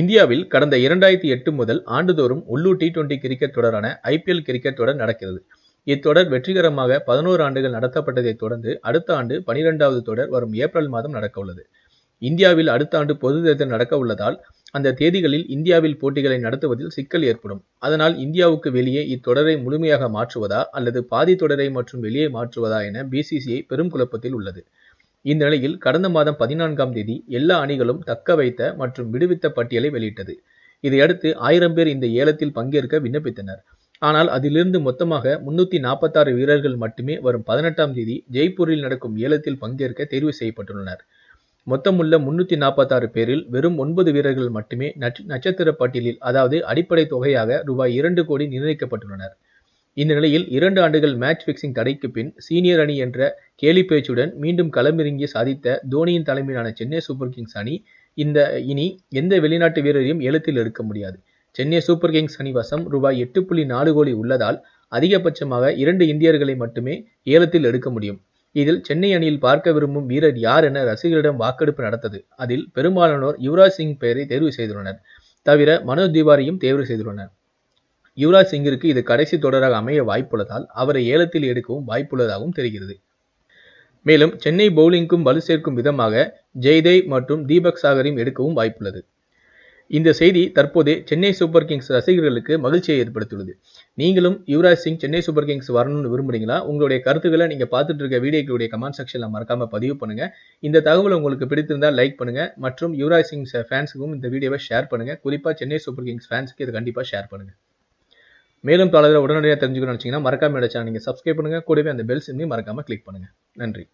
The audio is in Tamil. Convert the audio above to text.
இந்தியாவில் கடந்த இரண்டாயிரத்தி எட்டு முதல் ஆண்டுதோறும் உள்ளூர் டி டுவெண்டி கிரிக்கெட் தொடரான ஐபிஎல் கிரிக்கெட் தொடர் நடக்கிறது இத்தொடர் வெற்றிகரமாக பதினோரு ஆண்டுகள் நடத்தப்பட்டதை தொடர்ந்து அடுத்த ஆண்டு பனிரெண்டாவது தொடர் வரும் ஏப்ரல் மாதம் நடக்க உள்ளது இந்தியாவில் அடுத்த ஆண்டு பொது தேர்தல் நடக்க உள்ளதால் அந்த தேதிகளில் இந்தியாவில் போட்டிகளை நடத்துவதில் சிக்கல் ஏற்படும் அதனால் இந்தியாவுக்கு வெளியே இத்தொடரை முழுமையாக மாற்றுவதா அல்லது பாதி தொடரை மற்றும் வெளியே மாற்றுவதா என பிசிசிஐ பெரும் குழப்பத்தில் உள்ளது இந்நிலையில் கடந்த மாதம் பதினான்காம் தேதி எல்லா அணிகளும் தக்க வைத்த மற்றும் விடுவித்த பட்டியலை வெளியிட்டது இதையடுத்து ஆயிரம் பேர் இந்த ஏலத்தில் பங்கேற்க விண்ணப்பித்தனர் ஆனால் அதிலிருந்து மொத்தமாக முன்னூத்தி நாற்பத்தாறு வீரர்கள் மட்டுமே வரும் பதினெட்டாம் தேதி ஜெய்ப்பூரில் நடக்கும் ஏலத்தில் பங்கேற்க தேர்வு செய்யப்பட்டுள்ளனர் மொத்தமுள்ள முன்னூத்தி நாற்பத்தாறு பேரில் வெறும் ஒன்பது வீரர்கள் மட்டுமே நட்சத்திர பட்டியலில் அதாவது அடிப்படை தொகையாக ரூபாய் இரண்டு கோடி நிர்ணயிக்கப்பட்டுள்ளனர் இந்நிலையில் இரண்டு ஆண்டுகள் மேட்ச் ஃபிக்ஸிங் தடைக்கு பின் சீனியர் அணி என்ற கேலி பேச்சுடன் மீண்டும் களமிறங்கி சாதித்த தோனியின் தலைமையிலான சென்னை சூப்பர் கிங்ஸ் அணி இந்த இனி எந்த வெளிநாட்டு வீரரையும் எழுத்தில் எடுக்க முடியாது சென்னை சூப்பர் கிங்ஸ் அணி வசம் ரூபாய் எட்டு புள்ளி நாலு கோடி உள்ளதால் அதிகபட்சமாக இரண்டு இந்தியர்களை மட்டுமே ஏலத்தில் எடுக்க முடியும் இதில் சென்னை அணியில் பார்க்க விரும்பும் வீரர் யார் என ரசிகர்களிடம் வாக்கெடுப்பு நடத்தது அதில் பெரும்பாலானோர் யுவராஜ் சிங் பெயரை தேர்வு செய்துள்ளனர் தவிர மனோஜ் திவாரியும் தேர்வு செய்துள்ளனர் யுவராஜ் சிங்கிற்கு இது கடைசி தொடராக அமைய வாய்ப்புள்ளதால் அவரை ஏலத்தில் எடுக்கவும் வாய்ப்புள்ளதாகவும் தெரிகிறது மேலும் சென்னை பவுலிங்க்கும் வலு சேர்க்கும் விதமாக ஜெய்தேவ் மற்றும் தீபக் சாகரையும் எடுக்கவும் வாய்ப்புள்ளது இந்த செய்தி தற்போது சென்னை சூப்பர் கிங்ஸ் ரசிகர்களுக்கு மகிழ்ச்சியை ஏற்படுத்தியுள்ளது நீங்களும் யுவராஜ் சிங் சென்னை சூப்பர் கிங்ஸ் வரணும்னு விரும்புறீங்களா உங்களுடைய கருத்துக்களை நீங்கள் பார்த்துட்டு இருக்க வீடியோக்களுடைய கமெண்ட் செக்ஷனில் மறக்காமல் பதிவு பண்ணுங்க இந்த தகவல் உங்களுக்கு பிடித்திருந்தால் லைக் பண்ணுங்க மற்றும் யுவராஜ் சிங் ஃபேன்ஸுக்கும் இந்த வீடியோவை ஷேர் பண்ணுங்க குறிப்பாக சென்னை சூப்பர் கிங்ஸ் ஃபேன்ஸுக்கு இதை கண்டிப்பாக ஷேர் பண்ணுங்க மேலும் தகவல்களை உடனடியாக தெரிஞ்சுக்கணும்னு நினச்சிங்கன்னா மறக்காமல் சேனல் நீங்கள் சப்ஸ்கிரைப் பண்ணுங்கள் கூடவே அந்த பெல் சிம்மையும் மறக்காமல் கிளிக் பண்ணுங்கள் நன்றி